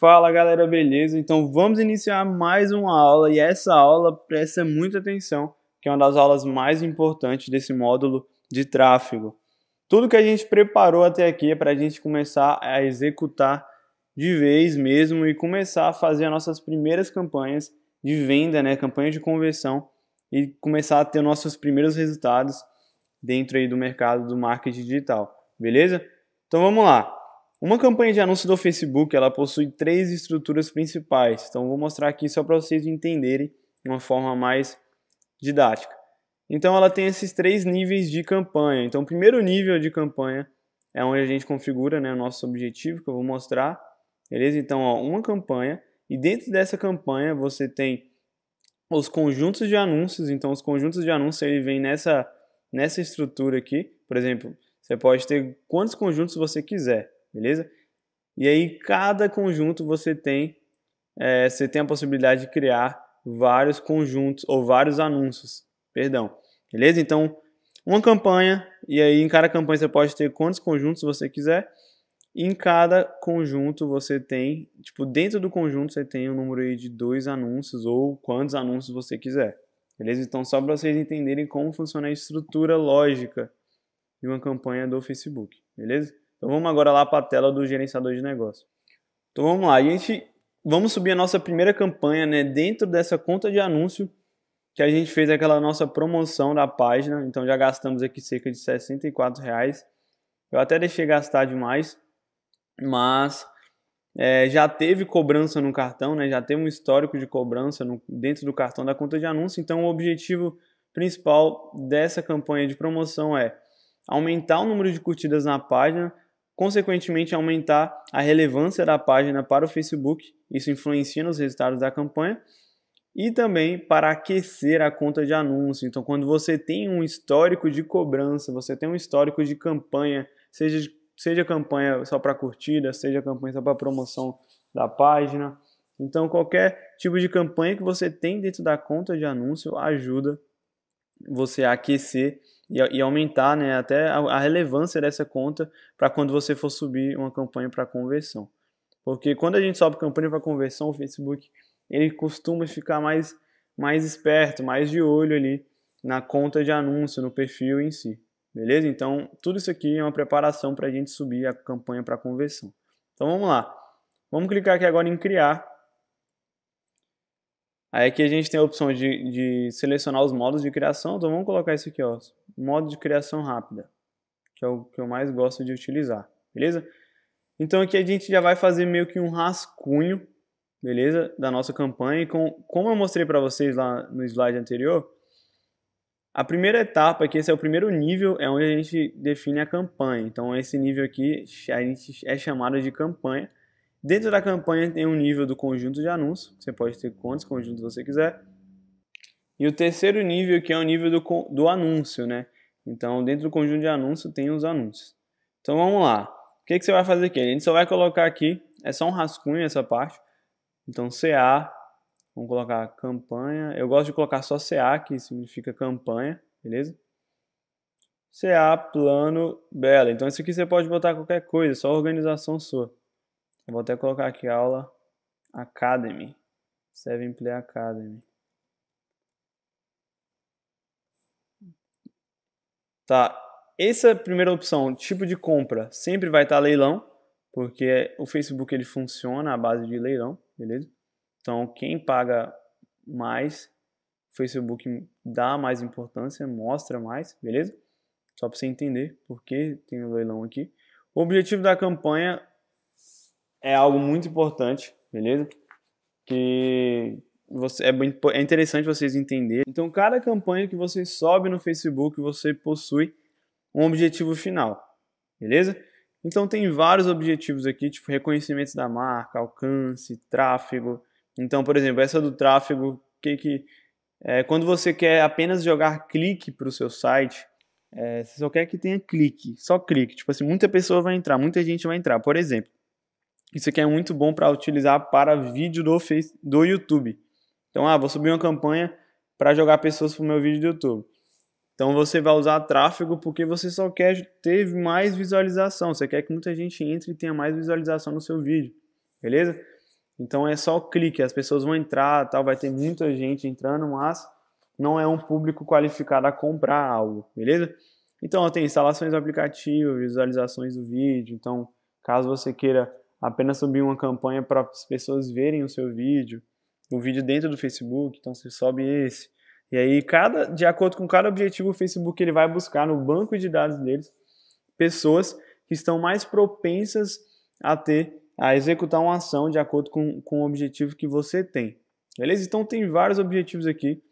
Fala galera, beleza? Então vamos iniciar mais uma aula e essa aula presta muita atenção, que é uma das aulas mais importantes desse módulo de tráfego. Tudo que a gente preparou até aqui é para a gente começar a executar de vez mesmo e começar a fazer as nossas primeiras campanhas de venda, né? campanha de conversão e começar a ter nossos primeiros resultados dentro aí do mercado do marketing digital, beleza? Então vamos lá. Uma campanha de anúncio do Facebook, ela possui três estruturas principais. Então vou mostrar aqui só para vocês entenderem de uma forma mais didática. Então ela tem esses três níveis de campanha. Então o primeiro nível de campanha é onde a gente configura né, o nosso objetivo que eu vou mostrar. Beleza? Então ó, uma campanha e dentro dessa campanha você tem os conjuntos de anúncios. Então os conjuntos de anúncios ele vem nessa, nessa estrutura aqui. Por exemplo, você pode ter quantos conjuntos você quiser beleza? E aí cada conjunto você tem, é, você tem a possibilidade de criar vários conjuntos ou vários anúncios, perdão, beleza? Então uma campanha e aí em cada campanha você pode ter quantos conjuntos você quiser. E em cada conjunto você tem, tipo, dentro do conjunto você tem um número aí de dois anúncios ou quantos anúncios você quiser. Beleza? Então, só para vocês entenderem como funciona a estrutura lógica de uma campanha do Facebook, beleza? Então vamos agora lá para a tela do gerenciador de negócio. Então vamos lá, a gente vamos subir a nossa primeira campanha, né, dentro dessa conta de anúncio que a gente fez aquela nossa promoção da página. Então já gastamos aqui cerca de 64 reais. Eu até deixei gastar demais, mas é, já teve cobrança no cartão, né? Já teve um histórico de cobrança no, dentro do cartão da conta de anúncio. Então o objetivo principal dessa campanha de promoção é aumentar o número de curtidas na página consequentemente aumentar a relevância da página para o Facebook, isso influencia nos resultados da campanha, e também para aquecer a conta de anúncio. Então, quando você tem um histórico de cobrança, você tem um histórico de campanha, seja, seja campanha só para curtida, seja campanha só para promoção da página. Então, qualquer tipo de campanha que você tem dentro da conta de anúncio ajuda você a aquecer e, e aumentar né, até a, a relevância dessa conta para quando você for subir uma campanha para conversão. Porque quando a gente sobe campanha para conversão, o Facebook ele costuma ficar mais, mais esperto, mais de olho ali na conta de anúncio, no perfil em si. Beleza? Então, tudo isso aqui é uma preparação para a gente subir a campanha para conversão. Então, vamos lá. Vamos clicar aqui agora em criar. Aí aqui a gente tem a opção de, de selecionar os modos de criação, então vamos colocar isso aqui, ó, modo de criação rápida, que é o que eu mais gosto de utilizar, beleza? Então aqui a gente já vai fazer meio que um rascunho, beleza, da nossa campanha. E com, como eu mostrei para vocês lá no slide anterior, a primeira etapa, que esse é o primeiro nível, é onde a gente define a campanha. Então esse nível aqui a gente é chamado de campanha. Dentro da campanha tem um nível do conjunto de anúncios, você pode ter quantos conjuntos você quiser. E o terceiro nível, que é o nível do, do anúncio, né? Então, dentro do conjunto de anúncio tem os anúncios. Então, vamos lá. O que, que você vai fazer aqui? A gente só vai colocar aqui, é só um rascunho essa parte. Então, CA, vamos colocar campanha. Eu gosto de colocar só CA, que significa campanha, beleza? CA, plano, bela. Então, isso aqui você pode botar qualquer coisa, só organização sua. Vou até colocar aqui aula Academy. Seven Play Academy. Tá. Essa é primeira opção, tipo de compra, sempre vai estar leilão, porque o Facebook ele funciona à base de leilão, beleza? Então, quem paga mais, o Facebook dá mais importância, mostra mais, beleza? Só para você entender por que tem o leilão aqui. O objetivo da campanha é algo muito importante, beleza? Que você, é, é interessante vocês entenderem. Então, cada campanha que você sobe no Facebook, você possui um objetivo final, beleza? Então, tem vários objetivos aqui, tipo reconhecimento da marca, alcance, tráfego. Então, por exemplo, essa do tráfego, que, que é, quando você quer apenas jogar clique para o seu site, é, você só quer que tenha clique, só clique. Tipo assim, muita pessoa vai entrar, muita gente vai entrar. Por exemplo, isso aqui é muito bom para utilizar para vídeo do, face, do YouTube. Então, ah, vou subir uma campanha para jogar pessoas para o meu vídeo do YouTube. Então, você vai usar tráfego porque você só quer ter mais visualização. Você quer que muita gente entre e tenha mais visualização no seu vídeo. Beleza? Então, é só clique. As pessoas vão entrar, tal, vai ter muita gente entrando, mas não é um público qualificado a comprar algo. Beleza? Então, tem instalações do aplicativo, visualizações do vídeo. Então, caso você queira apenas subir uma campanha para as pessoas verem o seu vídeo, o vídeo dentro do Facebook, então você sobe esse. E aí, cada, de acordo com cada objetivo, o Facebook ele vai buscar no banco de dados deles pessoas que estão mais propensas a ter, a executar uma ação de acordo com, com o objetivo que você tem. Beleza? Então tem vários objetivos aqui,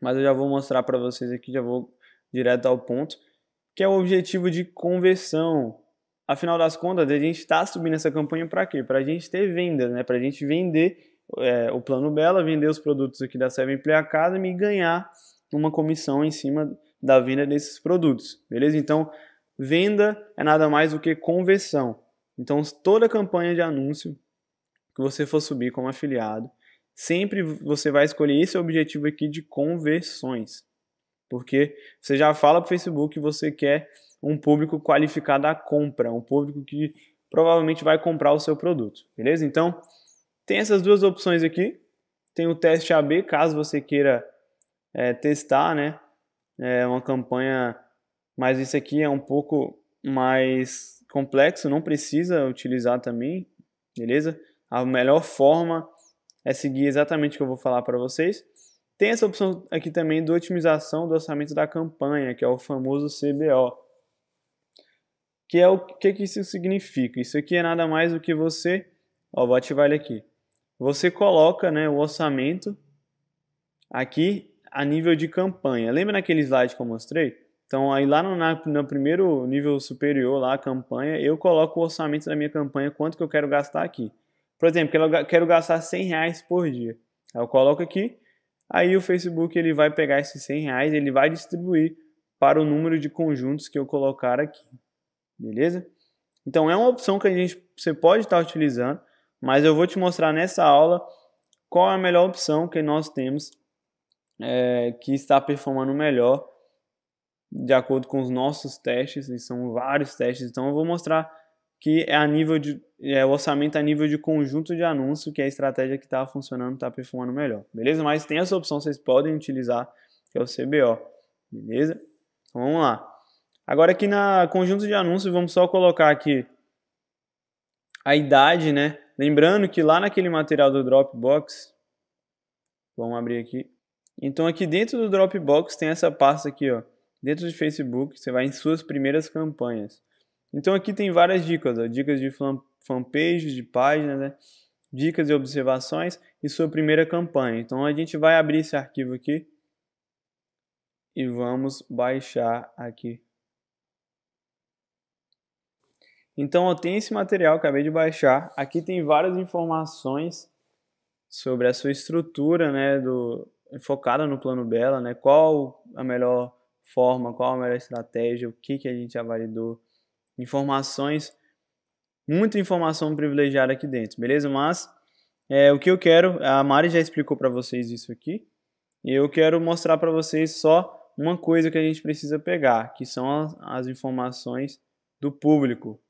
mas eu já vou mostrar para vocês aqui, já vou direto ao ponto, que é o objetivo de conversão, afinal das contas, a gente está subindo essa campanha para quê? Para a gente ter venda, né? Para a gente vender é, o plano Bela, vender os produtos aqui da Seven Play Academy e ganhar uma comissão em cima da venda desses produtos, beleza? Então, venda é nada mais do que conversão. Então, toda campanha de anúncio que você for subir como afiliado, sempre você vai escolher esse objetivo aqui de conversões. Porque você já fala para o Facebook que você quer um público qualificado à compra, um público que provavelmente vai comprar o seu produto, beleza? Então, tem essas duas opções aqui. Tem o teste AB, caso você queira é, testar, né? É uma campanha, mas isso aqui é um pouco mais complexo, não precisa utilizar também, beleza? A melhor forma é seguir exatamente o que eu vou falar para vocês. Tem essa opção aqui também de otimização do orçamento da campanha, que é o famoso CBO que é o que, que isso significa. Isso aqui é nada mais do que você, ó, vou ativar ele aqui. Você coloca né, o orçamento aqui a nível de campanha. Lembra naquele slide que eu mostrei? Então aí lá no, na, no primeiro nível superior, lá a campanha, eu coloco o orçamento da minha campanha, quanto que eu quero gastar aqui. Por exemplo, eu quero gastar 100 reais por dia. Eu coloco aqui, aí o Facebook ele vai pegar esses 100 reais, ele vai distribuir para o número de conjuntos que eu colocar aqui. Beleza? Então é uma opção que a gente, você pode estar utilizando, mas eu vou te mostrar nessa aula qual é a melhor opção que nós temos é, que está performando melhor de acordo com os nossos testes, e são vários testes, então eu vou mostrar que é a nível de é, o orçamento a nível de conjunto de anúncio, que é a estratégia que está funcionando, está performando melhor, beleza? Mas tem essa opção, vocês podem utilizar, que é o CBO, beleza? Então, vamos lá. Agora aqui na conjunto de anúncios, vamos só colocar aqui a idade, né? Lembrando que lá naquele material do Dropbox, vamos abrir aqui. Então aqui dentro do Dropbox tem essa pasta aqui, ó. Dentro de Facebook, você vai em suas primeiras campanhas. Então aqui tem várias dicas, ó, dicas de fanpage, de páginas, né? dicas e observações e sua primeira campanha. Então a gente vai abrir esse arquivo aqui e vamos baixar aqui então eu tenho esse material, que acabei de baixar. Aqui tem várias informações sobre a sua estrutura, né, do focada no plano Bela, né? Qual a melhor forma, qual a melhor estratégia, o que que a gente avaliou? informações, muita informação privilegiada aqui dentro, beleza? Mas é, o que eu quero, a Mari já explicou para vocês isso aqui, e eu quero mostrar para vocês só uma coisa que a gente precisa pegar, que são as, as informações do público,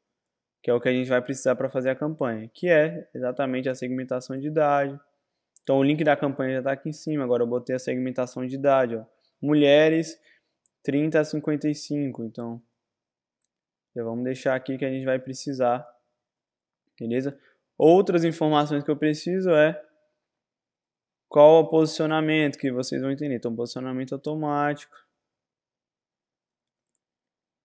que é o que a gente vai precisar para fazer a campanha, que é exatamente a segmentação de idade. Então o link da campanha já está aqui em cima, agora eu botei a segmentação de idade, ó. mulheres 30 a 55, então já vamos deixar aqui que a gente vai precisar, beleza? Outras informações que eu preciso é qual o posicionamento que vocês vão entender, então posicionamento automático.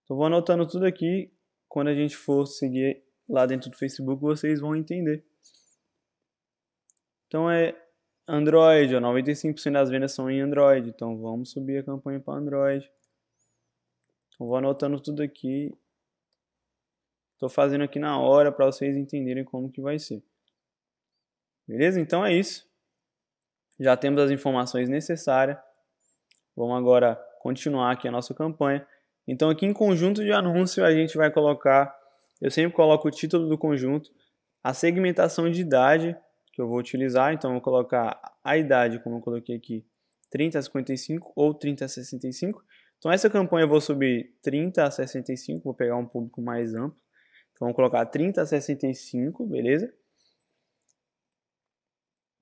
Então vou anotando tudo aqui quando a gente for seguir lá dentro do Facebook, vocês vão entender. Então é Android, ó, 95% das vendas são em Android, então vamos subir a campanha para Android. Então vou anotando tudo aqui. Estou fazendo aqui na hora para vocês entenderem como que vai ser. Beleza? Então é isso. Já temos as informações necessárias. Vamos agora continuar aqui a nossa campanha. Então aqui em conjunto de anúncio a gente vai colocar, eu sempre coloco o título do conjunto, a segmentação de idade que eu vou utilizar, então vou colocar a idade, como eu coloquei aqui, 30 a 55 ou 30 a 65. Então essa campanha eu vou subir 30 a 65, vou pegar um público mais amplo. Então vou colocar 30 a 65, beleza?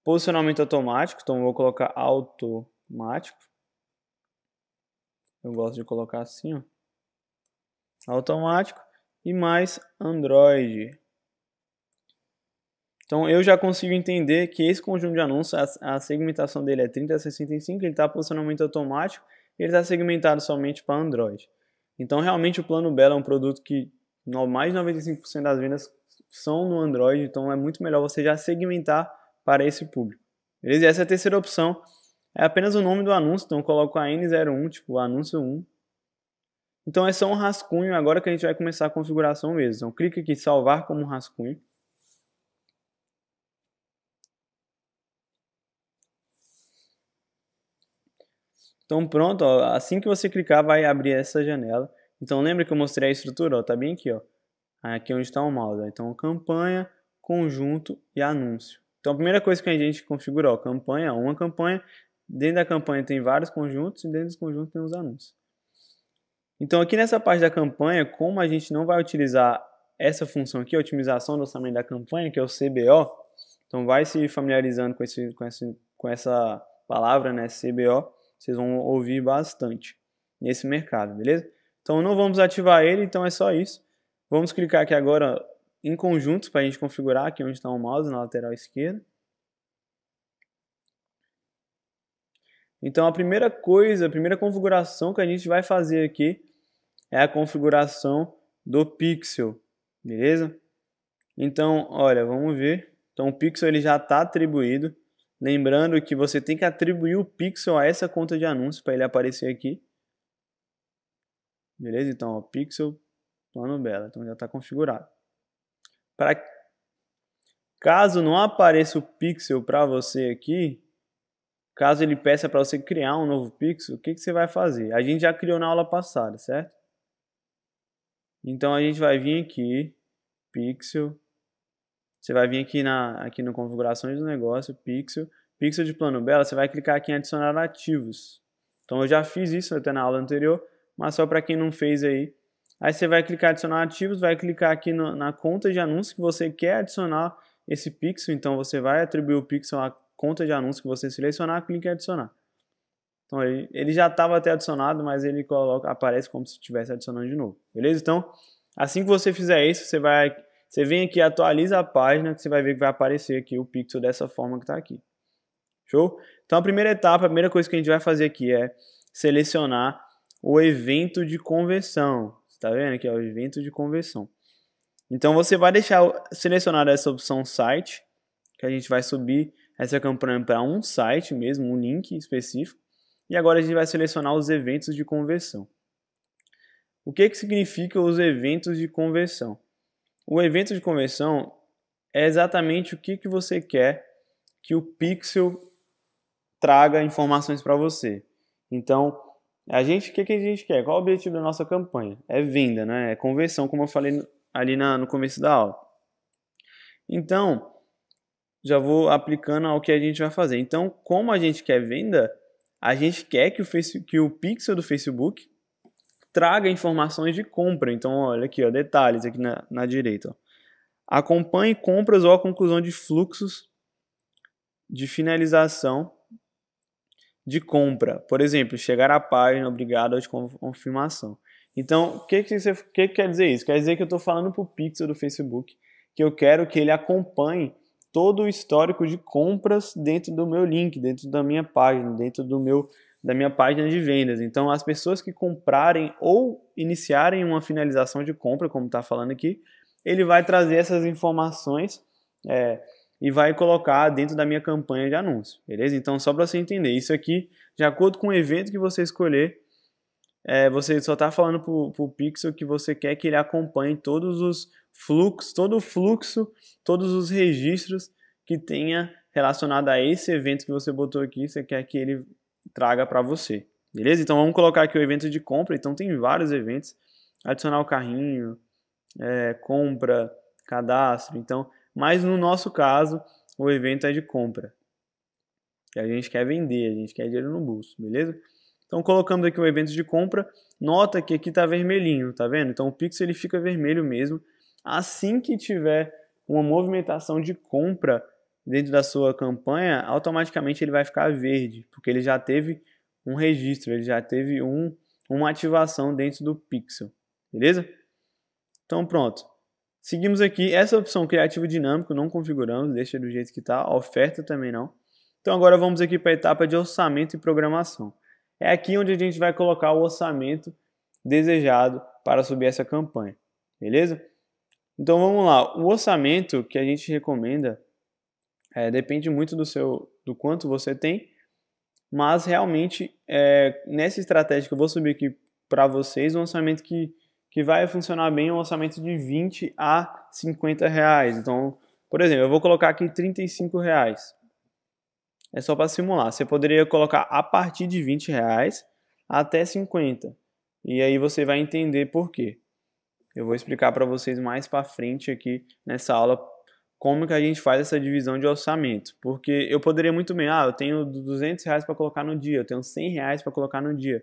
Posicionamento automático, então vou colocar automático. Eu gosto de colocar assim, ó automático e mais Android. Então eu já consigo entender que esse conjunto de anúncios, a, segmentação dele é 30 a 65, ele está posicionamento automático e ele está segmentado somente para Android. Então realmente o plano Belo é um produto que mais de 95% das vendas são no Android, então é muito melhor você já segmentar para esse público. Beleza? E essa é a terceira opção é apenas o nome do anúncio, então eu coloco a N01, tipo anúncio 1, então é só um rascunho agora que a gente vai começar a configuração mesmo. Então clica aqui salvar como rascunho. Então pronto, ó, assim que você clicar vai abrir essa janela. Então lembra que eu mostrei a estrutura, está tá bem aqui, ó. Aqui é onde está o mouse, ó. Então campanha, conjunto e anúncio. Então a primeira coisa que a gente configura, ó, campanha, uma campanha, dentro da campanha tem vários conjuntos e dentro dos conjuntos tem os anúncios. Então, aqui nessa parte da campanha, como a gente não vai utilizar essa função aqui, a otimização do orçamento da campanha, que é o CBO, então vai se familiarizando com, esse, com, esse, com essa palavra, né, CBO, vocês vão ouvir bastante nesse mercado, beleza? Então, não vamos ativar ele, então é só isso. Vamos clicar aqui agora em conjuntos para a gente configurar aqui onde está o mouse, na lateral esquerda. Então, a primeira coisa, a primeira configuração que a gente vai fazer aqui é a configuração do pixel, beleza? Então, olha, vamos ver. Então, o pixel ele já está atribuído. Lembrando que você tem que atribuir o pixel a essa conta de anúncio para ele aparecer aqui. Beleza? Então, ó, pixel plano bela. Então, já está configurado. Pra... Caso não apareça o pixel para você aqui, caso ele peça para você criar um novo pixel, o que, que você vai fazer? A gente já criou na aula passada, certo? Então a gente vai vir aqui, pixel, você vai vir aqui, na, aqui no configurações do negócio, pixel, pixel de plano Bela, você vai clicar aqui em adicionar ativos. Então eu já fiz isso até na aula anterior, mas só para quem não fez aí. Aí você vai clicar em adicionar ativos, vai clicar aqui no, na conta de anúncio que você quer adicionar esse pixel, então você vai atribuir o pixel à conta de anúncio que você selecionar, clica em adicionar. Então ele, ele já estava até adicionado, mas ele coloca, aparece como se estivesse adicionando de novo. Beleza? Então, assim que você fizer isso, você vai você vem aqui, atualiza a página, que você vai ver que vai aparecer aqui o pixel dessa forma que está aqui. Show? Então a primeira etapa, a primeira coisa que a gente vai fazer aqui é selecionar o evento de conversão. Você está vendo aqui? É o evento de conversão. Então você vai deixar selecionada essa opção site, que a gente vai subir essa campanha para um site mesmo, um link específico. E agora a gente vai selecionar os eventos de conversão. O que, que significa os eventos de conversão? O evento de conversão é exatamente o que, que você quer que o pixel traga informações para você. Então, a gente, o que, que a gente quer? Qual o objetivo da nossa campanha? É venda, né? É conversão, como eu falei ali na, no começo da aula. Então, já vou aplicando ao que a gente vai fazer. Então, como a gente quer venda, a gente quer que o, que o pixel do Facebook traga informações de compra. Então, olha aqui, ó, detalhes aqui na, na direita. Ó. Acompanhe compras ou a conclusão de fluxos de finalização de compra. Por exemplo, chegar à página, obrigado de confirmação. Então, o que, que, que, que quer dizer isso? Quer dizer que eu estou falando para o pixel do Facebook que eu quero que ele acompanhe todo o histórico de compras dentro do meu link, dentro da minha página, dentro do meu da minha página de vendas. Então, as pessoas que comprarem ou iniciarem uma finalização de compra, como está falando aqui, ele vai trazer essas informações é, e vai colocar dentro da minha campanha de anúncio, beleza? Então, só para você entender, isso aqui, de acordo com o evento que você escolher, é, você só está falando para o Pixel que você quer que ele acompanhe todos os fluxo, todo o fluxo, todos os registros que tenha relacionado a esse evento que você botou aqui, você quer que ele traga para você. Beleza? Então vamos colocar aqui o evento de compra. Então tem vários eventos. Adicionar o carrinho, é, compra, cadastro. Então, mas no nosso caso, o evento é de compra. que a gente quer vender, a gente quer dinheiro no bolso, beleza? Então colocamos aqui o evento de compra. Nota que aqui está vermelhinho, tá vendo? Então o pixel ele fica vermelho mesmo Assim que tiver uma movimentação de compra dentro da sua campanha, automaticamente ele vai ficar verde, porque ele já teve um registro, ele já teve um, uma ativação dentro do pixel, beleza? Então pronto. Seguimos aqui, essa opção criativo dinâmico não configuramos, deixa do jeito que está, oferta também não. Então agora vamos aqui para a etapa de orçamento e programação. É aqui onde a gente vai colocar o orçamento desejado para subir essa campanha, beleza? Então vamos lá, o orçamento que a gente recomenda é, depende muito do seu, do quanto você tem, mas realmente é, nessa estratégia que eu vou subir aqui para vocês, um orçamento que, que vai funcionar bem é um orçamento de 20 a 50 reais. Então, por exemplo, eu vou colocar aqui 35 reais. É só para simular. Você poderia colocar a partir de 20 reais até 50. E aí você vai entender por quê. Eu vou explicar para vocês mais para frente aqui nessa aula como que a gente faz essa divisão de orçamento. Porque eu poderia muito bem, ah, eu tenho 200 reais para colocar no dia, eu tenho 100 reais para colocar no dia.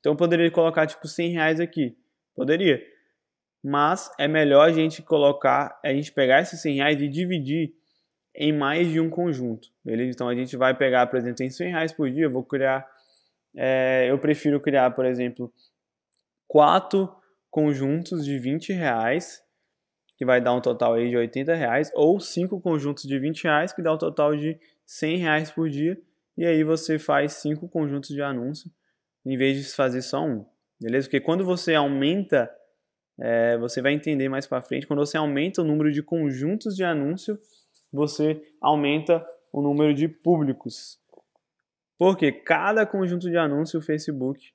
Então eu poderia colocar tipo 100 reais aqui. Poderia. Mas é melhor a gente colocar, a gente pegar esses 100 reais e dividir em mais de um conjunto. Beleza? Então a gente vai pegar, por exemplo, tem 100 reais por dia, eu vou criar, é, eu prefiro criar, por exemplo, quatro conjuntos de 20 reais, que vai dar um total aí de 80 reais, ou cinco conjuntos de 20 reais, que dá um total de 100 reais por dia, e aí você faz cinco conjuntos de anúncio, em vez de fazer só um, beleza? Porque quando você aumenta, é, você vai entender mais para frente, quando você aumenta o número de conjuntos de anúncio, você aumenta o número de públicos. Porque cada conjunto de anúncio o Facebook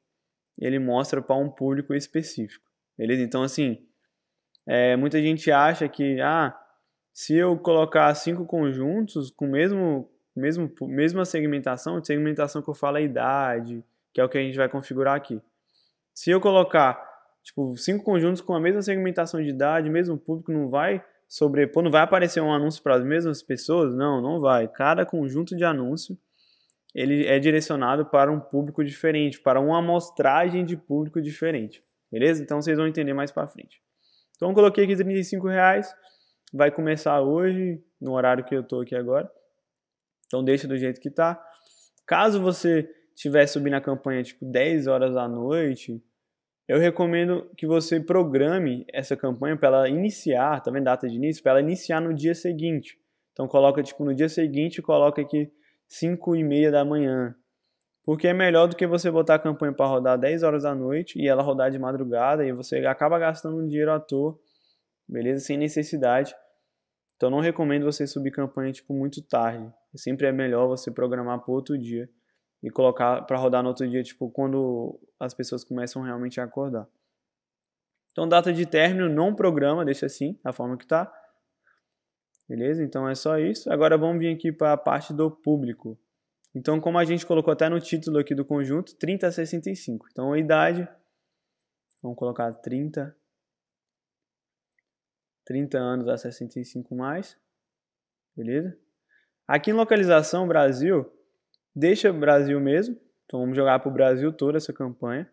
ele mostra para um público específico. Beleza? Então, assim, é, muita gente acha que, ah, se eu colocar cinco conjuntos com mesmo, mesmo mesma segmentação, segmentação que eu falo é idade, que é o que a gente vai configurar aqui. Se eu colocar tipo cinco conjuntos com a mesma segmentação de idade, mesmo público, não vai sobrepor, não vai aparecer um anúncio para as mesmas pessoas? Não, não vai. Cada conjunto de anúncio ele é direcionado para um público diferente, para uma amostragem de público diferente. Beleza? Então vocês vão entender mais para frente. Então coloquei aqui 35 reais. Vai começar hoje, no horário que eu tô aqui agora. Então deixa do jeito que tá. Caso você tiver subindo a campanha tipo 10 horas da noite, eu recomendo que você programe essa campanha para ela iniciar, tá vendo data de início, para ela iniciar no dia seguinte. Então coloca tipo no dia seguinte, coloca aqui 5 e meia da manhã, porque é melhor do que você botar a campanha para rodar 10 horas da noite e ela rodar de madrugada e você acaba gastando um dinheiro à toa, beleza? Sem necessidade. Então não recomendo você subir campanha tipo muito tarde. Sempre é melhor você programar para outro dia e colocar para rodar no outro dia, tipo quando as pessoas começam realmente a acordar. Então data de término não programa, deixa assim, da forma que tá. Beleza? Então é só isso. Agora vamos vir aqui para a parte do público. Então, como a gente colocou até no título aqui do conjunto, 30 a 65. Então, a idade, vamos colocar 30, 30 anos a 65 mais, beleza? Aqui em localização, Brasil, deixa Brasil mesmo. Então, vamos jogar para o Brasil toda essa campanha.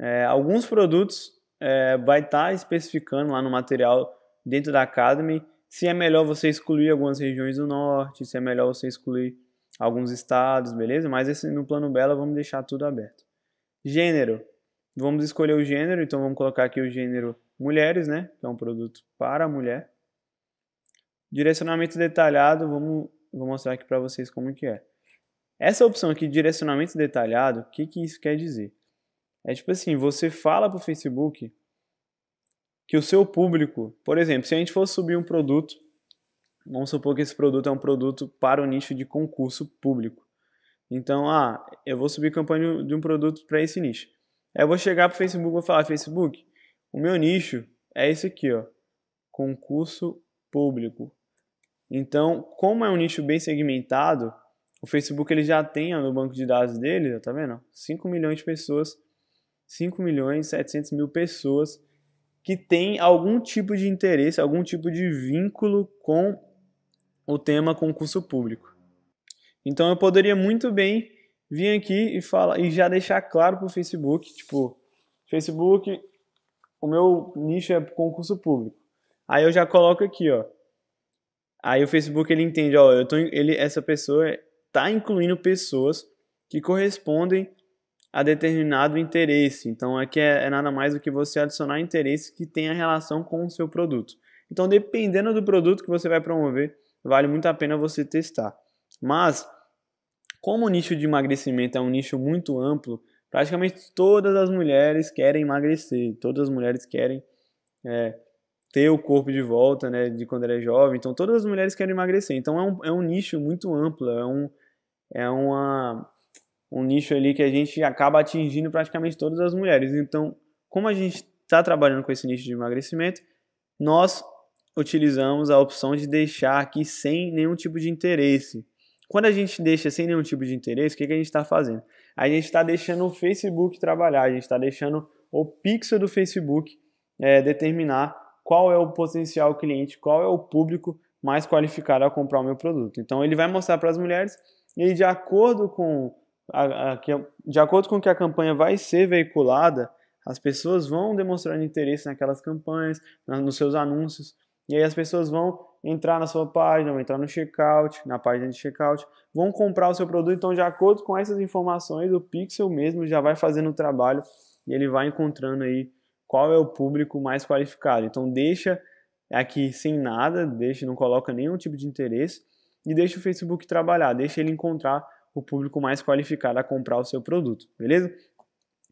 É, alguns produtos é, vai estar tá especificando lá no material dentro da Academy se é melhor você excluir algumas regiões do norte, se é melhor você excluir alguns estados, beleza? Mas esse, no plano Bela vamos deixar tudo aberto. Gênero. Vamos escolher o gênero, então vamos colocar aqui o gênero mulheres, né? Que é um produto para mulher. Direcionamento detalhado, vamos, vou mostrar aqui para vocês como que é. Essa opção aqui, direcionamento detalhado, o que, que isso quer dizer? É tipo assim, você fala para o Facebook que o seu público, por exemplo, se a gente for subir um produto Vamos supor que esse produto é um produto para o nicho de concurso público. Então, ah, eu vou subir campanha de um produto para esse nicho. eu vou chegar para o Facebook e vou falar, Facebook, o meu nicho é esse aqui, ó, concurso público. Então, como é um nicho bem segmentado, o Facebook ele já tem ó, no banco de dados dele, tá vendo? 5 milhões de pessoas, 5 milhões e 700 mil pessoas que têm algum tipo de interesse, algum tipo de vínculo com o tema concurso público. Então eu poderia muito bem vir aqui e falar e já deixar claro para o Facebook, tipo, Facebook, o meu nicho é concurso público. Aí eu já coloco aqui, ó. Aí o Facebook ele entende, ó, eu tô, ele, essa pessoa tá incluindo pessoas que correspondem a determinado interesse. Então aqui é, é nada mais do que você adicionar interesse que tenha relação com o seu produto. Então dependendo do produto que você vai promover, vale muito a pena você testar. Mas, como o nicho de emagrecimento é um nicho muito amplo, praticamente todas as mulheres querem emagrecer, todas as mulheres querem é, ter o corpo de volta, né, de quando era é jovem, então todas as mulheres querem emagrecer, então é um, é um nicho muito amplo, é um, é uma, um nicho ali que a gente acaba atingindo praticamente todas as mulheres, então como a gente está trabalhando com esse nicho de emagrecimento, nós utilizamos a opção de deixar aqui sem nenhum tipo de interesse. Quando a gente deixa sem nenhum tipo de interesse, o que, que a gente está fazendo? A gente está deixando o Facebook trabalhar, a gente está deixando o pixel do Facebook é, determinar qual é o potencial cliente, qual é o público mais qualificado a comprar o meu produto. Então ele vai mostrar para as mulheres e de acordo com a, a, de acordo com que a campanha vai ser veiculada, as pessoas vão demonstrando interesse naquelas campanhas, nos seus anúncios. E aí as pessoas vão entrar na sua página, vão entrar no checkout, na página de checkout, vão comprar o seu produto. Então, de acordo com essas informações, o Pixel mesmo já vai fazendo o trabalho e ele vai encontrando aí qual é o público mais qualificado. Então, deixa aqui sem nada, deixa, não coloca nenhum tipo de interesse e deixa o Facebook trabalhar, deixa ele encontrar o público mais qualificado a comprar o seu produto, beleza?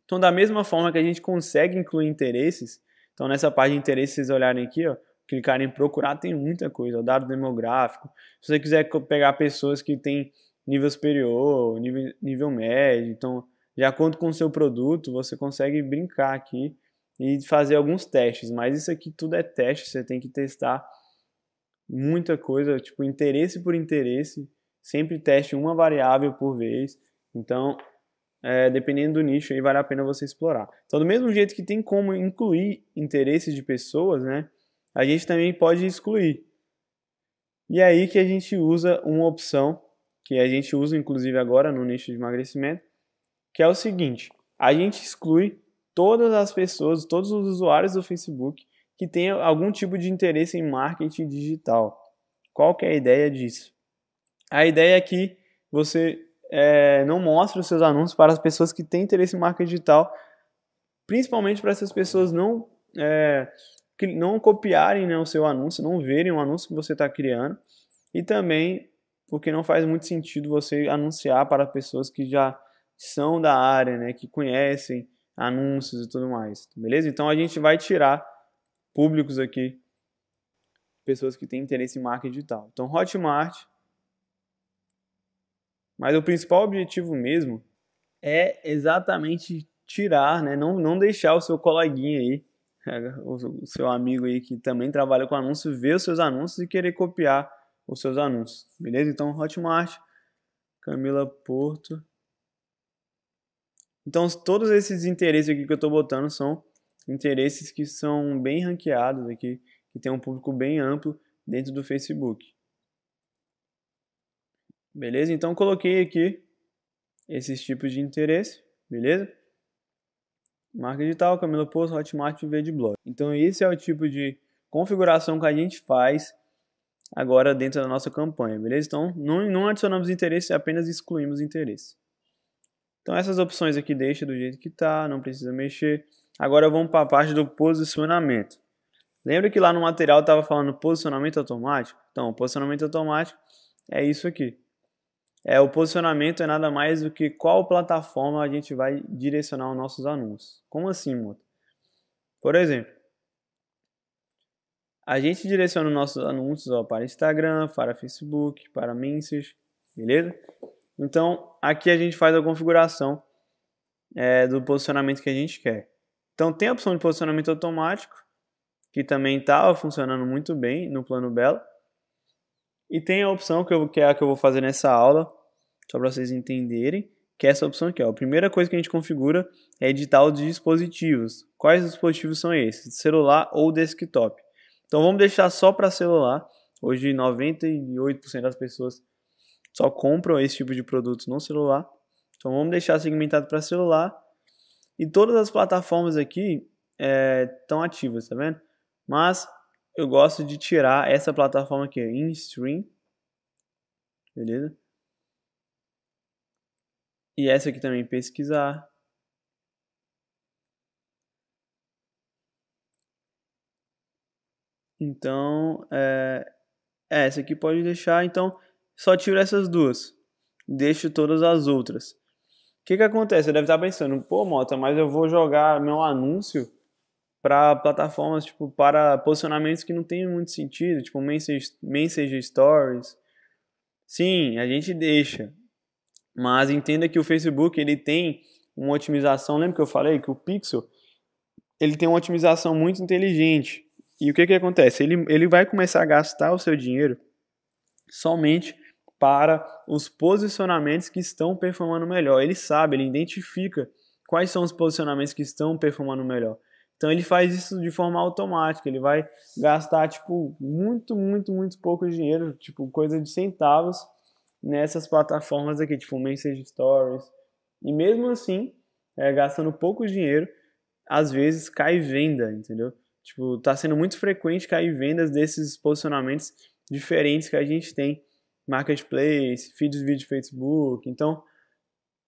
Então, da mesma forma que a gente consegue incluir interesses, então nessa parte de interesses, vocês olharem aqui, ó, clicar em procurar, tem muita coisa, o dado demográfico. Se você quiser pegar pessoas que têm nível superior, nível, nível médio, então, de acordo com o seu produto, você consegue brincar aqui e fazer alguns testes, mas isso aqui tudo é teste, você tem que testar muita coisa, tipo, interesse por interesse, sempre teste uma variável por vez, então, é, dependendo do nicho, aí vale a pena você explorar. Então, do mesmo jeito que tem como incluir interesses de pessoas, né, a gente também pode excluir. E é aí que a gente usa uma opção, que a gente usa inclusive agora no nicho de emagrecimento, que é o seguinte: a gente exclui todas as pessoas, todos os usuários do Facebook que tenham algum tipo de interesse em marketing digital. Qual que é a ideia disso? A ideia é que você é, não mostre os seus anúncios para as pessoas que têm interesse em marketing digital, principalmente para essas pessoas não é, não copiarem né, o seu anúncio, não verem o anúncio que você está criando. E também porque não faz muito sentido você anunciar para pessoas que já são da área, né, que conhecem anúncios e tudo mais. Beleza? Então a gente vai tirar públicos aqui, pessoas que têm interesse em marketing digital. Então Hotmart. Mas o principal objetivo mesmo é exatamente tirar, né, não, não deixar o seu coleguinha aí o seu amigo aí que também trabalha com anúncio ver os seus anúncios e querer copiar os seus anúncios, beleza? Então, Hotmart, Camila Porto. Então, todos esses interesses aqui que eu estou botando são interesses que são bem ranqueados aqui, que tem um público bem amplo dentro do Facebook. Beleza? Então, coloquei aqui esses tipos de interesse, beleza? marca digital, Camilo Poço, Hotmart e de Blog. Então esse é o tipo de configuração que a gente faz agora dentro da nossa campanha, beleza? Então não, não adicionamos interesse, apenas excluímos interesse. Então essas opções aqui deixa do jeito que está, não precisa mexer. Agora vamos para a parte do posicionamento. Lembra que lá no material estava falando posicionamento automático? Então, posicionamento automático é isso aqui. É, o posicionamento é nada mais do que qual plataforma a gente vai direcionar os nossos anúncios. Como assim, Moto? Por exemplo, a gente direciona os nossos anúncios ó, para Instagram, para Facebook, para Message, beleza? Então, aqui a gente faz a configuração é, do posicionamento que a gente quer. Então, tem a opção de posicionamento automático, que também estava funcionando muito bem no plano Belo. E tem a opção que, eu, que é a que eu vou fazer nessa aula, só para vocês entenderem, que é essa opção aqui. Ó. A primeira coisa que a gente configura é editar os dispositivos. Quais dispositivos são esses? Celular ou desktop? Então vamos deixar só para celular. Hoje 98% das pessoas só compram esse tipo de produto no celular. Então vamos deixar segmentado para celular. E todas as plataformas aqui estão eh, é, ativas, tá vendo? Mas eu gosto de tirar essa plataforma aqui, InStream, beleza? E essa aqui também, pesquisar. Então, é, é, essa aqui pode deixar, então, só tiro essas duas. Deixo todas as outras. O que, que acontece? Você deve estar pensando, pô, Mota, mas eu vou jogar meu anúncio para plataformas, tipo, para posicionamentos que não tem muito sentido, tipo message, stories. Sim, a gente deixa. Mas entenda que o Facebook, ele tem uma otimização, lembra que eu falei que o Pixel, ele tem uma otimização muito inteligente. E o que que acontece? Ele, ele vai começar a gastar o seu dinheiro somente para os posicionamentos que estão performando melhor. Ele sabe, ele identifica quais são os posicionamentos que estão performando melhor. Então ele faz isso de forma automática, ele vai gastar tipo muito, muito, muito pouco dinheiro, tipo coisa de centavos nessas plataformas aqui, tipo Message Stories. E mesmo assim, é, gastando pouco dinheiro, às vezes cai venda, entendeu? Tipo, tá sendo muito frequente cair vendas desses posicionamentos diferentes que a gente tem, marketplace, feed de vídeo Facebook. Então,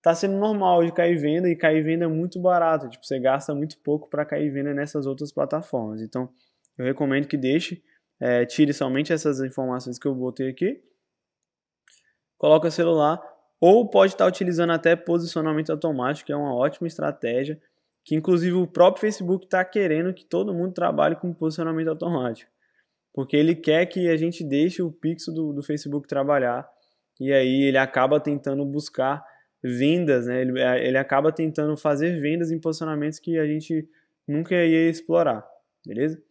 tá sendo normal de cair venda e cair venda é muito barato, tipo, você gasta muito pouco para cair venda nessas outras plataformas. Então, eu recomendo que deixe, é, tire somente essas informações que eu botei aqui, coloca celular ou pode estar tá utilizando até posicionamento automático, que é uma ótima estratégia, que inclusive o próprio Facebook está querendo que todo mundo trabalhe com posicionamento automático, porque ele quer que a gente deixe o pixel do, do Facebook trabalhar e aí ele acaba tentando buscar vendas, né? Ele, é, ele acaba tentando fazer vendas em posicionamentos que a gente nunca ia explorar, beleza?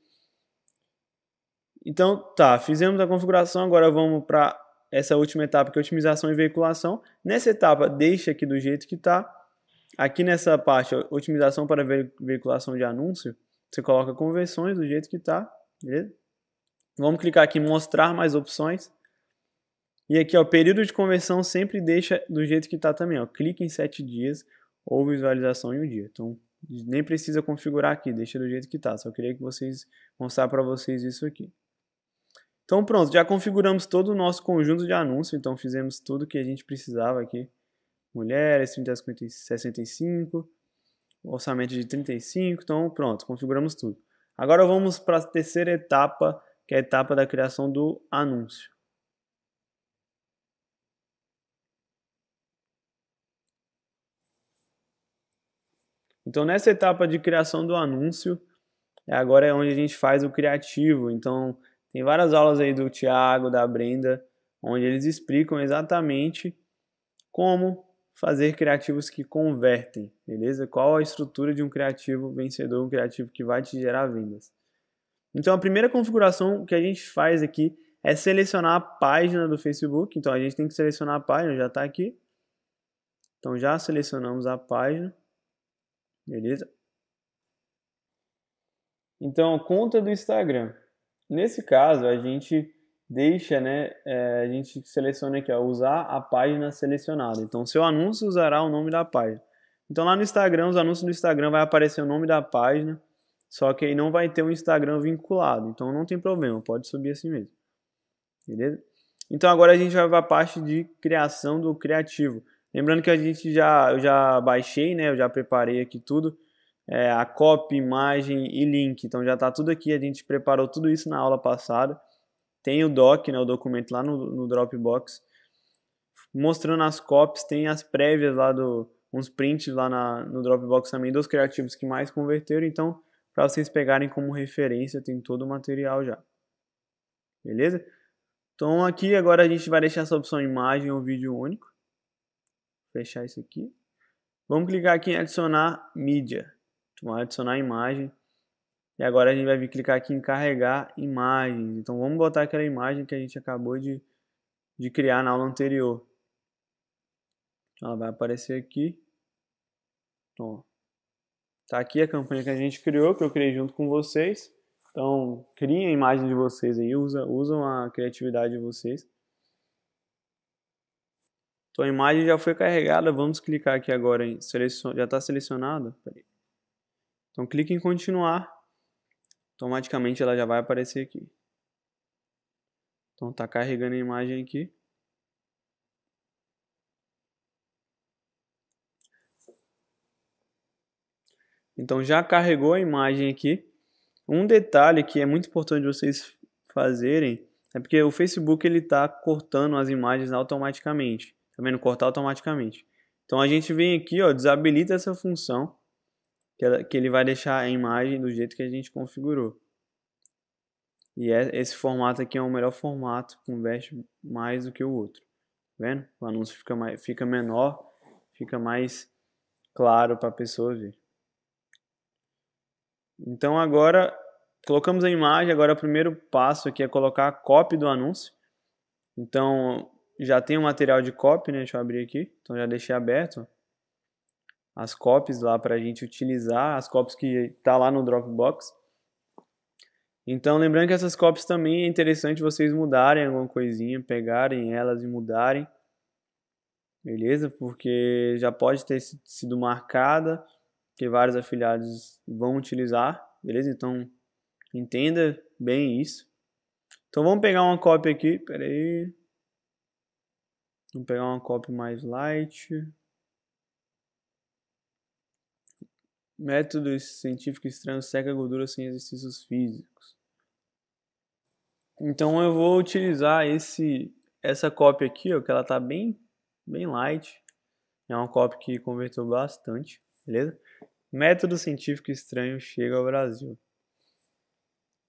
Então, tá, fizemos a configuração, agora vamos para essa última etapa que é otimização e veiculação. Nessa etapa, deixa aqui do jeito que está. Aqui nessa parte, otimização para veiculação de anúncio, você coloca conversões do jeito que está, beleza? Vamos clicar aqui em mostrar mais opções. E aqui, o período de conversão sempre deixa do jeito que está também, ó. Clique em 7 dias ou visualização em um dia. Então, nem precisa configurar aqui, deixa do jeito que está. Só queria que vocês mostrar para vocês isso aqui. Então pronto, já configuramos todo o nosso conjunto de anúncios, então fizemos tudo que a gente precisava aqui. Mulheres, 30 a 50, 65, orçamento de 35, então pronto, configuramos tudo. Agora vamos para a terceira etapa, que é a etapa da criação do anúncio. Então, nessa etapa de criação do anúncio, agora é onde a gente faz o criativo. Então, tem várias aulas aí do Tiago, da Brenda, onde eles explicam exatamente como fazer criativos que convertem, beleza? Qual a estrutura de um criativo vencedor, um criativo que vai te gerar vendas. Então, a primeira configuração que a gente faz aqui é selecionar a página do Facebook. Então, a gente tem que selecionar a página, já está aqui. Então, já selecionamos a página. Beleza? Então, conta do Instagram. Nesse caso, a gente deixa, né? É, a gente seleciona aqui, ó, usar a página selecionada. Então, seu anúncio usará o nome da página. Então, lá no Instagram, os anúncios do Instagram vai aparecer o nome da página, só que aí não vai ter um Instagram vinculado. Então, não tem problema, pode subir assim mesmo. Beleza? Então, agora a gente vai para a parte de criação do criativo. Lembrando que a gente já, eu já baixei, né? Eu já preparei aqui tudo. É, a copy, imagem e link. Então já está tudo aqui, a gente preparou tudo isso na aula passada. Tem o doc, né, o documento lá no, no Dropbox, mostrando as copies, tem as prévias lá, do, uns prints lá na, no Dropbox também dos criativos que mais converteram. Então, para vocês pegarem como referência, tem todo o material já. Beleza? Então aqui agora a gente vai deixar essa opção imagem ou vídeo único fechar isso aqui. Vamos clicar aqui em adicionar mídia. vamos adicionar imagem. E agora a gente vai vir clicar aqui em carregar imagens. Então vamos botar aquela imagem que a gente acabou de, de criar na aula anterior. Ela vai aparecer aqui. Então, tá aqui a campanha que a gente criou, que eu criei junto com vocês. Então criem a imagem de vocês aí, usa, usam a criatividade de vocês. Então a imagem já foi carregada, vamos clicar aqui agora em selecionar, já está selecionada. Então clique em continuar, automaticamente ela já vai aparecer aqui. Então está carregando a imagem aqui. Então já carregou a imagem aqui. Um detalhe que é muito importante vocês fazerem é porque o Facebook ele está cortando as imagens automaticamente também vendo? cortar automaticamente. Então a gente vem aqui, ó, desabilita essa função, que, ela, que ele vai deixar a imagem do jeito que a gente configurou. E é, esse formato aqui é o melhor formato, converte mais do que o outro. Tá vendo? O anúncio fica, mais, fica menor, fica mais claro para a pessoa ver. Então agora colocamos a imagem, agora o primeiro passo aqui é colocar a copy do anúncio. Então já tem o um material de copy, né? Deixa eu abrir aqui. Então já deixei aberto as copies lá para a gente utilizar, as copies que tá lá no Dropbox. Então, lembrando que essas copies também é interessante vocês mudarem alguma coisinha, pegarem elas e mudarem. Beleza? Porque já pode ter sido marcada, que vários afiliados vão utilizar. Beleza? Então, entenda bem isso. Então, vamos pegar uma cópia aqui. Pera aí. Vou pegar uma copy mais light. Método científico estranho seca gordura sem exercícios físicos. Então eu vou utilizar esse essa copy aqui, ó, que ela tá bem bem light. É uma copy que converteu bastante, beleza? Método científico estranho chega ao Brasil.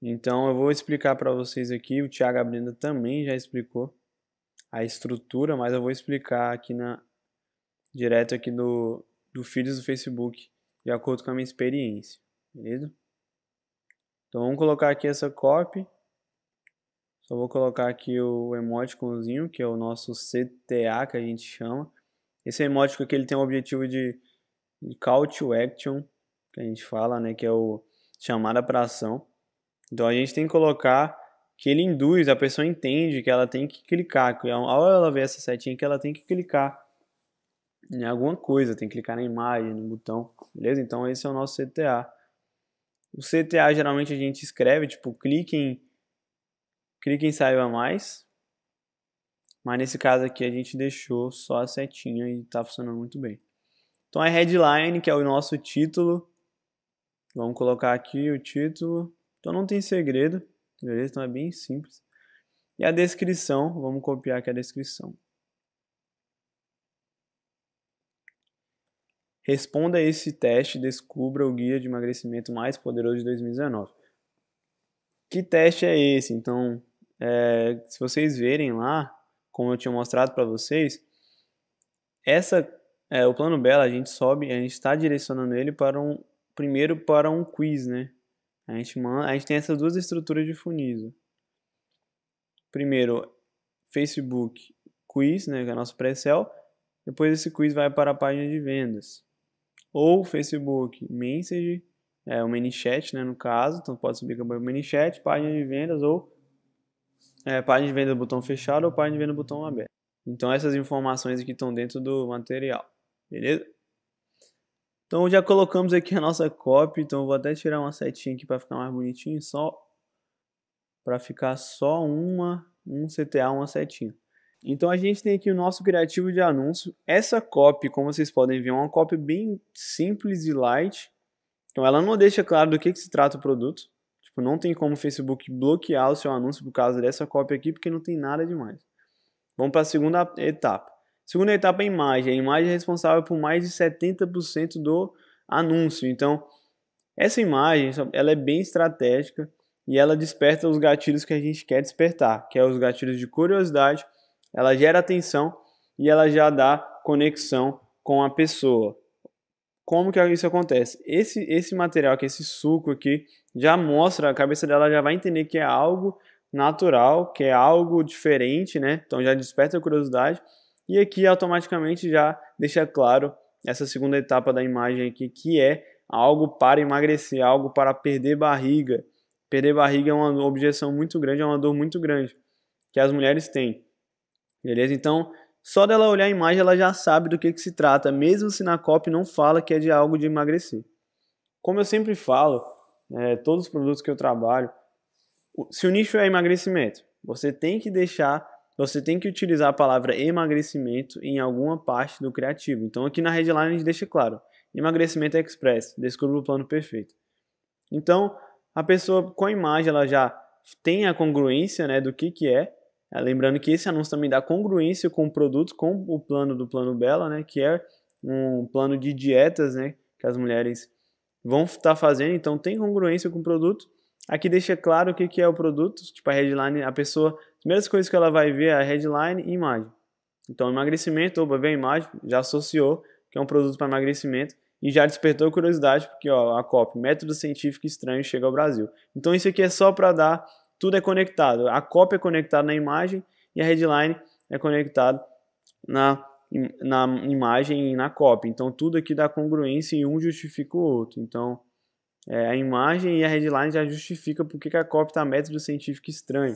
Então eu vou explicar para vocês aqui, o Thiago Brenda também já explicou a estrutura, mas eu vou explicar aqui na direto aqui do, do filhos do Facebook, de acordo com a minha experiência, beleza? Então vamos colocar aqui essa copy, só vou colocar aqui o emoticonzinho, que é o nosso CTA que a gente chama. Esse emoticon aqui ele tem o objetivo de, de call to action, que a gente fala, né, que é o chamada para ação. Então a gente tem que colocar que ele induz, a pessoa entende que ela tem que clicar, que ao ela ver essa setinha que ela tem que clicar em alguma coisa, tem que clicar na imagem, no botão, beleza? Então esse é o nosso CTA. O CTA geralmente a gente escreve, tipo, clique em, clique em saiba mais, mas nesse caso aqui a gente deixou só a setinha e está funcionando muito bem. Então a é headline, que é o nosso título, vamos colocar aqui o título, então não tem segredo. Beleza? Então é bem simples. E a descrição, vamos copiar aqui a descrição. Responda esse teste e descubra o guia de emagrecimento mais poderoso de 2019. Que teste é esse? Então, é, se vocês verem lá, como eu tinha mostrado para vocês, essa, é, o plano Bela a gente sobe, a gente está direcionando ele para um primeiro para um quiz, né? A gente, a gente tem essas duas estruturas de funil. Primeiro, Facebook Quiz, né, que é nosso pré-sell. Depois esse quiz vai para a página de vendas. Ou Facebook Message, é, o ManyChat, né, no caso. Então pode subir o ManyChat, página de vendas ou é, página de venda botão fechado ou página de venda botão aberto. Então essas informações aqui estão dentro do material, beleza? Então já colocamos aqui a nossa copy, então eu vou até tirar uma setinha aqui para ficar mais bonitinho, só para ficar só uma, um CTA, uma setinha. Então a gente tem aqui o nosso criativo de anúncio. Essa copy, como vocês podem ver, é uma copy bem simples e light. Então ela não deixa claro do que, que se trata o produto. Tipo, não tem como o Facebook bloquear o seu anúncio por causa dessa copy aqui, porque não tem nada demais. Vamos para a segunda etapa. Segunda etapa é imagem. A imagem é responsável por mais de 70% do anúncio. Então, essa imagem ela é bem estratégica e ela desperta os gatilhos que a gente quer despertar, que é os gatilhos de curiosidade, ela gera atenção e ela já dá conexão com a pessoa. Como que isso acontece? Esse, esse material que esse suco aqui, já mostra, a cabeça dela já vai entender que é algo natural, que é algo diferente, né? Então já desperta a curiosidade e aqui automaticamente já deixa claro essa segunda etapa da imagem aqui, que é algo para emagrecer, algo para perder barriga. Perder barriga é uma objeção muito grande, é uma dor muito grande que as mulheres têm. Beleza? Então, só dela olhar a imagem, ela já sabe do que, que se trata, mesmo se na copy não fala que é de algo de emagrecer. Como eu sempre falo, é, todos os produtos que eu trabalho, se o nicho é emagrecimento, você tem que deixar você tem que utilizar a palavra emagrecimento em alguma parte do criativo. Então aqui na headline a gente deixa claro: emagrecimento express, descubra o plano perfeito. Então, a pessoa com a imagem ela já tem a congruência, né, do que que é. é lembrando que esse anúncio também dá congruência com o produto, com o plano do plano Bela, né, que é um plano de dietas, né, que as mulheres vão estar tá fazendo, então tem congruência com o produto. Aqui deixa claro o que, que é o produto, tipo a headline, a pessoa primeiras coisas que ela vai ver é a headline e imagem. Então, emagrecimento, opa, vem a imagem, já associou que é um produto para emagrecimento e já despertou curiosidade, porque ó, a COP, método científico estranho, chega ao Brasil. Então, isso aqui é só para dar, tudo é conectado. A COP é conectada na imagem e a headline é conectada na, na imagem e na copy. Então, tudo aqui dá congruência e um justifica o outro. Então, é, a imagem e a headline já justifica porque que a copy está método científico estranho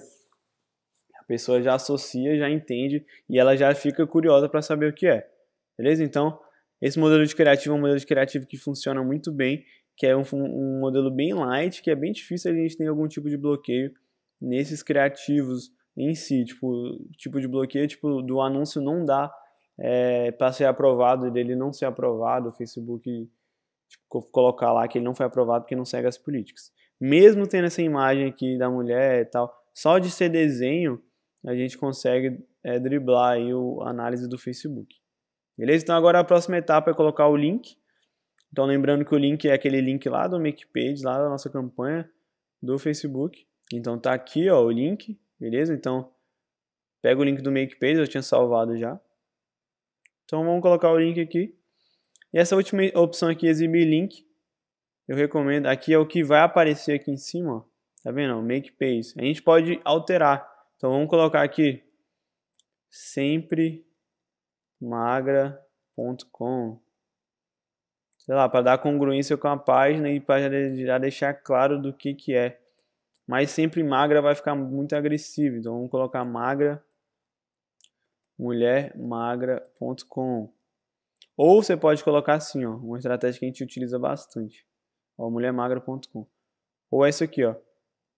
pessoa já associa, já entende e ela já fica curiosa para saber o que é. Beleza? Então, esse modelo de criativo é um modelo de criativo que funciona muito bem, que é um, um modelo bem light, que é bem difícil a gente ter algum tipo de bloqueio nesses criativos em si, tipo, tipo de bloqueio, tipo, do anúncio não dá é, eh, para ser aprovado, dele não ser aprovado, o Facebook tipo, colocar lá que ele não foi aprovado porque não segue as políticas. Mesmo tendo essa imagem aqui da mulher e tal, só de ser desenho, a gente consegue é, driblar aí o, a análise do Facebook. Beleza? Então agora a próxima etapa é colocar o link. Então lembrando que o link é aquele link lá do MakePage, lá da nossa campanha do Facebook. Então tá aqui ó, o link, beleza? Então pega o link do MakePage, eu tinha salvado já. Então vamos colocar o link aqui. E essa última opção aqui, exibir link, eu recomendo, aqui é o que vai aparecer aqui em cima, ó. Tá vendo? Make page. A gente pode alterar. Então vamos colocar aqui sempre magra.com. Sei lá, para dar congruência com a página e para já deixar claro do que que é. Mas sempre magra vai ficar muito agressivo, então vamos colocar magra mulhermagra.com. Ou você pode colocar assim, ó, uma estratégia que a gente utiliza bastante. Ó, mulhermagra.com. Ou essa aqui, ó.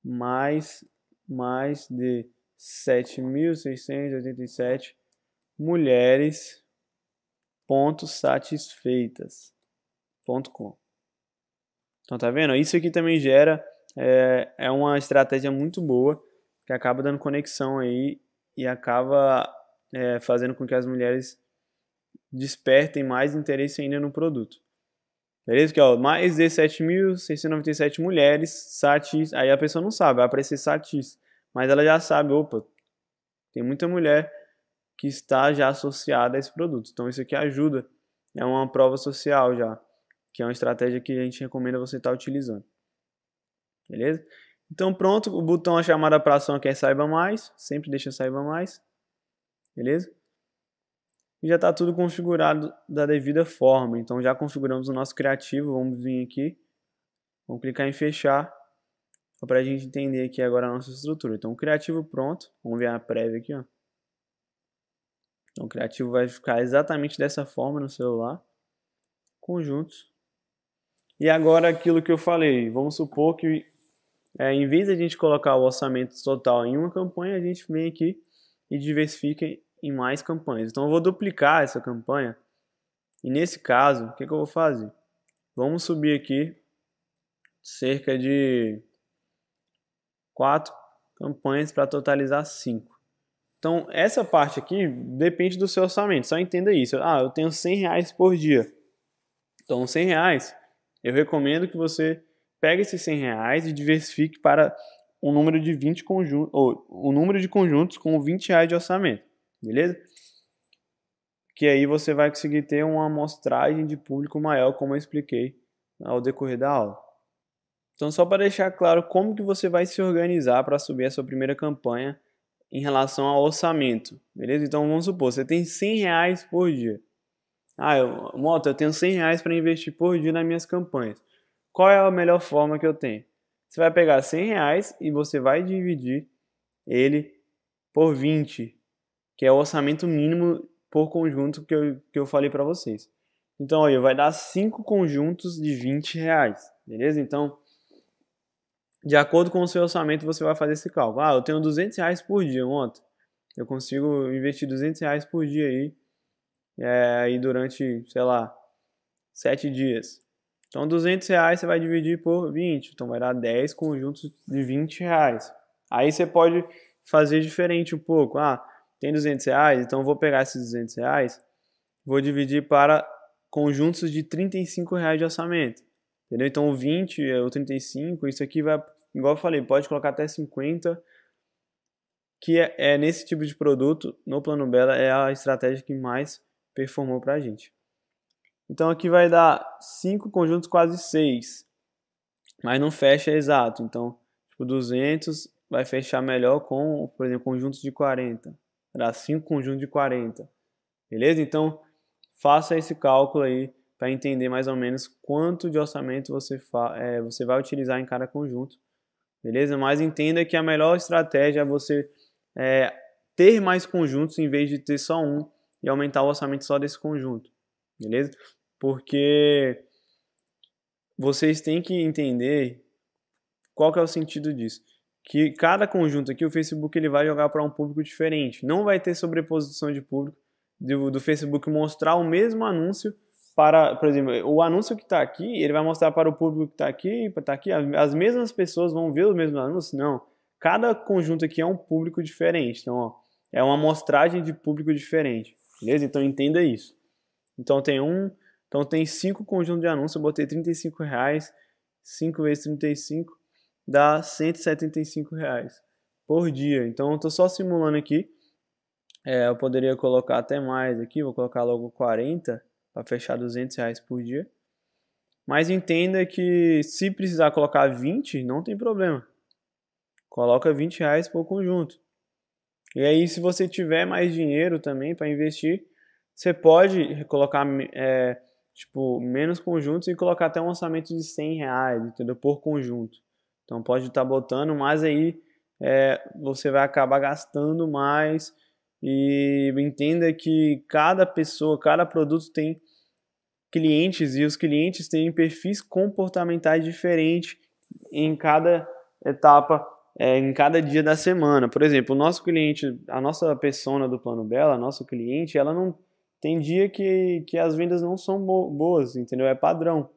Mais mais de 7.687 mulheres ponto satisfeitas ponto com. Então tá vendo? Isso aqui também gera é, é uma estratégia muito boa que acaba dando conexão aí e acaba é, fazendo com que as mulheres despertem mais interesse ainda no produto. Beleza? Que ó, mais de 7.697 mulheres satis. Aí a pessoa não sabe, vai aparecer satis. Mas ela já sabe, opa, tem muita mulher que está já associada a esse produto. Então isso aqui ajuda, é uma prova social já, que é uma estratégia que a gente recomenda você estar tá utilizando. Beleza? Então pronto, o botão a chamada para ação aqui é saiba mais, sempre deixa saiba mais. Beleza? E já está tudo configurado da devida forma. Então já configuramos o nosso criativo, vamos vir aqui, vamos clicar em fechar então, para a gente entender aqui agora a nossa estrutura. Então, o criativo pronto, vamos ver a prévia aqui, ó. Então, o criativo vai ficar exatamente dessa forma no celular. Conjuntos. E agora aquilo que eu falei, vamos supor que é, em vez de a gente colocar o orçamento total em uma campanha, a gente vem aqui e diversifica em mais campanhas. Então eu vou duplicar essa campanha e nesse caso, o que, que eu vou fazer? Vamos subir aqui cerca de quatro campanhas para totalizar cinco. Então, essa parte aqui depende do seu orçamento, só entenda isso. Ah, eu tenho 100 reais por dia. Então, 100 reais, eu recomendo que você pegue esses 100 reais e diversifique para um número de 20 conjuntos, ou um número de conjuntos com 20 reais de orçamento, beleza? Que aí você vai conseguir ter uma amostragem de público maior, como eu expliquei ao decorrer da aula. Então, só para deixar claro como que você vai se organizar para subir a sua primeira campanha em relação ao orçamento, beleza? Então, vamos supor, você tem 100 reais por dia. Ah, eu, eu tenho 100 reais para investir por dia nas minhas campanhas. Qual é a melhor forma que eu tenho? Você vai pegar 100 reais e você vai dividir ele por 20, que é o orçamento mínimo por conjunto que eu, que eu falei para vocês. Então, aí vai dar 5 conjuntos de 20 reais, beleza? Então, de acordo com o seu orçamento, você vai fazer esse cálculo. Ah, eu tenho 200 reais por dia ontem. Eu consigo investir 200 reais por dia aí, é, aí durante, sei lá, 7 dias. Então, 200 reais você vai dividir por 20. Então, vai dar 10 conjuntos de 20 reais. Aí você pode fazer diferente um pouco. Ah, tem 200 reais? Então, eu vou pegar esses 200 reais, vou dividir para conjuntos de 35 reais de orçamento. Entendeu? Então, o 20 é o 35, isso aqui vai igual eu falei, pode colocar até 50, que é, é nesse tipo de produto, no plano Bela, é a estratégia que mais performou para a gente. Então aqui vai dar 5 conjuntos quase 6, mas não fecha exato. Então, tipo, 200 vai fechar melhor com, por exemplo, conjuntos de 40. Dá 5 conjuntos de 40. Beleza? Então, faça esse cálculo aí para entender mais ou menos quanto de orçamento você, é, você vai utilizar em cada conjunto beleza? Mas entenda que a melhor estratégia é você é, ter mais conjuntos em vez de ter só um e aumentar o orçamento só desse conjunto, beleza? Porque vocês têm que entender qual que é o sentido disso. Que cada conjunto aqui, o Facebook ele vai jogar para um público diferente. Não vai ter sobreposição de público do, do Facebook mostrar o mesmo anúncio para, por exemplo, o anúncio que está aqui, ele vai mostrar para o público que está aqui, tá aqui, as mesmas pessoas vão ver os mesmos anúncios? Não. Cada conjunto aqui é um público diferente. Então, ó, é uma amostragem de público diferente. Beleza? Então entenda isso. Então tem um, então tem cinco conjuntos de anúncios, eu botei 35 reais, 5 vezes 35 dá 175 reais por dia. Então eu estou só simulando aqui. É, eu poderia colocar até mais aqui, vou colocar logo 40 para fechar 200 reais por dia. Mas entenda que se precisar colocar 20, não tem problema. Coloca 20 reais por conjunto. E aí, se você tiver mais dinheiro também para investir, você pode colocar é, tipo, menos conjuntos e colocar até um orçamento de 100 reais, entendeu? Por conjunto. Então pode estar tá botando, mas aí é, você vai acabar gastando mais e entenda que cada pessoa, cada produto tem clientes e os clientes têm perfis comportamentais diferentes em cada etapa, é, em cada dia da semana. Por exemplo, o nosso cliente, a nossa persona do Plano Bela, nosso cliente, ela não tem dia que, que as vendas não são boas, entendeu? É padrão.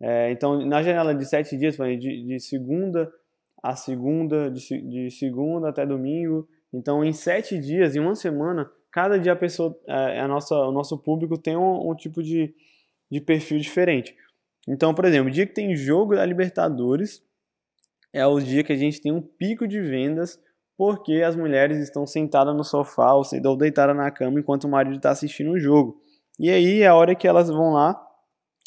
É, então, na janela de sete dias, de, de segunda a segunda, de, de segunda até domingo, então, em sete dias, em uma semana, cada dia a pessoa, é, é a nossa, o nosso público tem um, um tipo de, de perfil diferente. Então, por exemplo, o dia que tem jogo da Libertadores é o dia que a gente tem um pico de vendas porque as mulheres estão sentadas no sofá ou, deitadas na cama enquanto o marido está assistindo o jogo. E aí é a hora que elas vão lá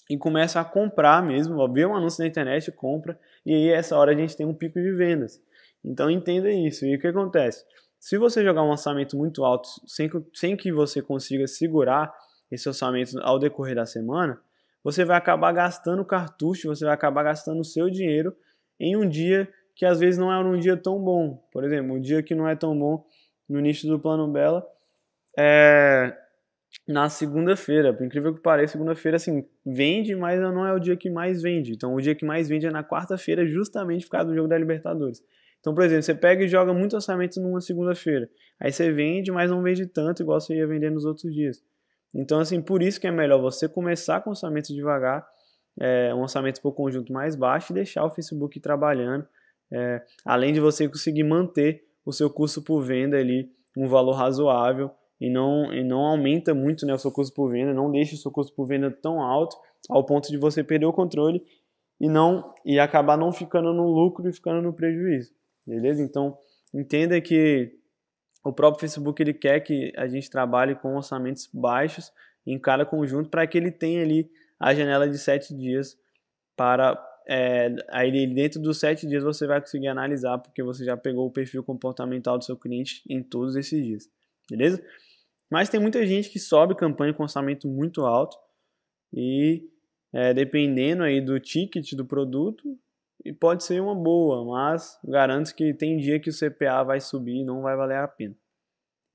e começam a comprar mesmo, vê um anúncio na internet, compra, e aí essa hora a gente tem um pico de vendas. Então entenda isso. E o que acontece? Se você jogar um orçamento muito alto, sem, sem que você consiga segurar esse orçamento ao decorrer da semana, você vai acabar gastando cartucho, você vai acabar gastando o seu dinheiro em um dia que às vezes não é um dia tão bom. Por exemplo, um dia que não é tão bom no nicho do Plano Bela é na segunda-feira. Por incrível que pareça, segunda-feira assim, vende, mas não é o dia que mais vende. Então, o dia que mais vende é na quarta-feira, justamente por causa do jogo da Libertadores. Então, por exemplo, você pega e joga muito orçamento numa segunda-feira. Aí você vende, mas não vende tanto igual você ia vender nos outros dias. Então, assim, por isso que é melhor você começar com orçamento devagar, é, um orçamento por conjunto mais baixo e deixar o Facebook trabalhando, é, além de você conseguir manter o seu custo por venda ali, um valor razoável, e não, e não aumenta muito né, o seu custo por venda, não deixa o seu custo por venda tão alto ao ponto de você perder o controle e não e acabar não ficando no lucro e ficando no prejuízo beleza? Então, entenda que o próprio Facebook ele quer que a gente trabalhe com orçamentos baixos em cada conjunto para que ele tenha ali a janela de sete dias para é, aí dentro dos sete dias você vai conseguir analisar porque você já pegou o perfil comportamental do seu cliente em todos esses dias, beleza? Mas tem muita gente que sobe campanha com orçamento muito alto e é, dependendo aí do ticket do produto, e pode ser uma boa, mas garanto que tem dia que o CPA vai subir e não vai valer a pena.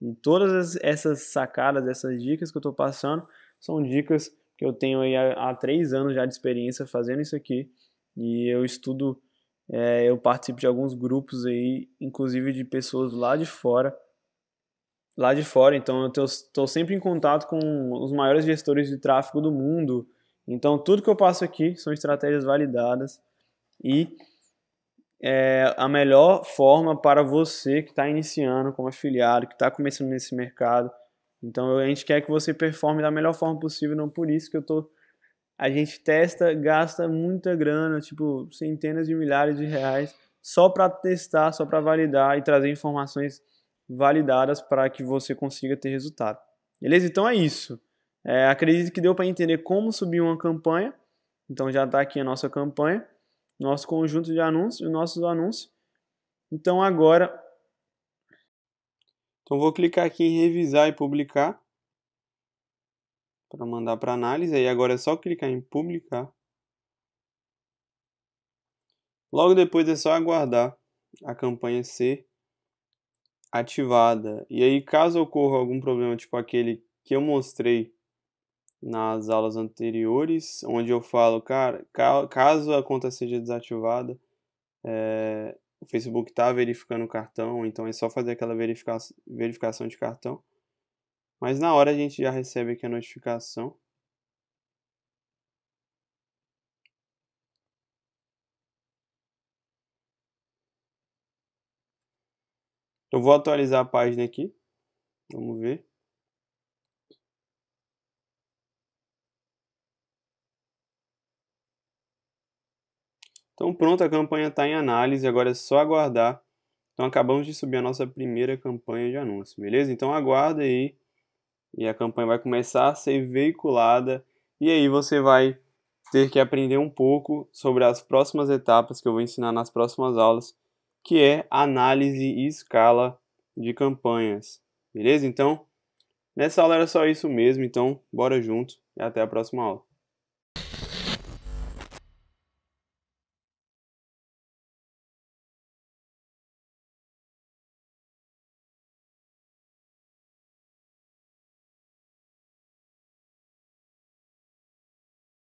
E todas essas sacadas, essas dicas que eu estou passando, são dicas que eu tenho aí há, há, três anos já de experiência fazendo isso aqui. E eu estudo, é, eu participo de alguns grupos aí, inclusive de pessoas lá de fora. Lá de fora, então eu estou sempre em contato com os maiores gestores de tráfego do mundo. Então tudo que eu passo aqui são estratégias validadas e é a melhor forma para você que está iniciando como afiliado, que está começando nesse mercado. Então a gente quer que você performe da melhor forma possível, não por isso que eu tô. A gente testa, gasta muita grana, tipo centenas de milhares de reais, só para testar, só para validar e trazer informações validadas para que você consiga ter resultado. Beleza? Então é isso. É, acredito que deu para entender como subir uma campanha. Então já está aqui a nossa campanha nosso conjunto de anúncios, os nossos anúncios. Então agora, então vou clicar aqui em revisar e publicar para mandar para análise. Aí agora é só clicar em publicar. Logo depois é só aguardar a campanha ser ativada. E aí caso ocorra algum problema tipo aquele que eu mostrei nas aulas anteriores, onde eu falo, cara, caso a conta seja desativada, é, eh, o Facebook está verificando o cartão, então é só fazer aquela verifica verificação de cartão. Mas na hora a gente já recebe aqui a notificação. Eu vou atualizar a página aqui. Vamos ver. Então pronto, a campanha está em análise, agora é só aguardar. Então acabamos de subir a nossa primeira campanha de anúncio, beleza? Então aguarda aí e a campanha vai começar a ser veiculada e aí você vai ter que aprender um pouco sobre as próximas etapas que eu vou ensinar nas próximas aulas, que é análise e escala de campanhas. Beleza? Então, nessa aula era só isso mesmo, então bora junto e até a próxima aula.